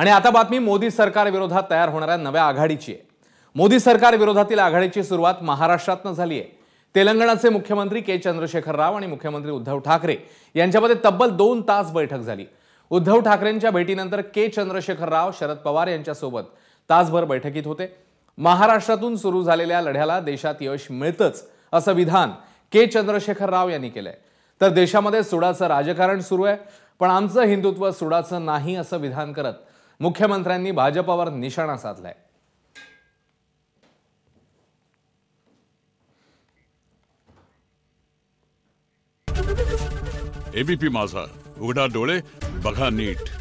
आणि आता बातमी मोदी सरकार विरोधात तयार होणाऱ्या नव्या आघाडीची आहे मोदी सरकार विरोधातील आघाडीची सुरुवात महाराष्ट्रातनं झाली आहे तेलंगणाचे मुख्यमंत्री के चंद्रशेखर राव आणि मुख्यमंत्री उद्धव ठाकरे यांच्यामध्ये तब्बल दोन तास बैठक झाली उद्धव ठाकरेंच्या भेटीनंतर के चंद्रशेखर राव शरद पवार यांच्यासोबत तासभर बैठकीत होते महाराष्ट्रातून सुरू झालेल्या लढ्याला देशात यश मिळतंच असं विधान के चंद्रशेखर राव यांनी केलंय तर देशामध्ये सुडाचं राजकारण सुरू आहे पण आमचं हिंदुत्व सुडाचं नाही असं विधान करत मुख्यमंत्र्यांनी भाजपावर निशाणा साधलाय एबीपी माझा उघडा डोळे बघा नीट